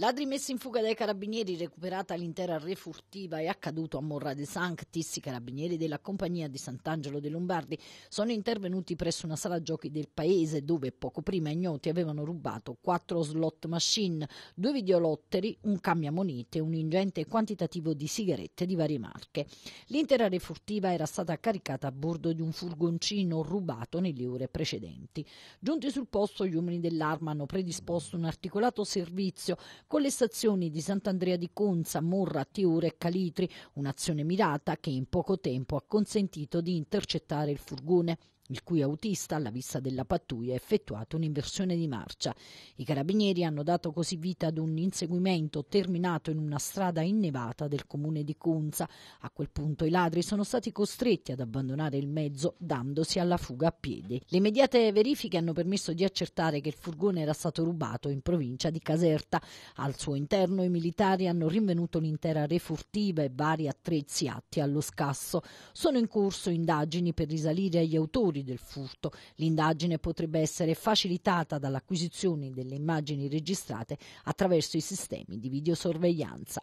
Ladri messi in fuga dai carabinieri, recuperata l'intera re furtiva, è accaduto a Morra de Sanctis. I carabinieri della compagnia di Sant'Angelo dei Lombardi sono intervenuti presso una sala giochi del paese dove poco prima ignoti avevano rubato quattro slot machine, due videolotteri, un cambiamonete e un ingente quantitativo di sigarette di varie marche. L'intera re furtiva era stata caricata a bordo di un furgoncino rubato nelle ore precedenti. Giunti sul posto, gli uomini dell'arma hanno predisposto un articolato servizio con le stazioni di Sant'Andrea di Conza, Morra, Tiure e Calitri, un'azione mirata che in poco tempo ha consentito di intercettare il furgone il cui autista alla vista della pattuglia ha effettuato un'inversione di marcia. I carabinieri hanno dato così vita ad un inseguimento terminato in una strada innevata del comune di Cunza. A quel punto i ladri sono stati costretti ad abbandonare il mezzo dandosi alla fuga a piedi. Le immediate verifiche hanno permesso di accertare che il furgone era stato rubato in provincia di Caserta. Al suo interno i militari hanno rinvenuto l'intera refurtiva e vari attrezzi atti allo scasso. Sono in corso indagini per risalire agli autori autori del furto. L'indagine potrebbe essere facilitata dall'acquisizione delle immagini registrate attraverso i sistemi di videosorveglianza.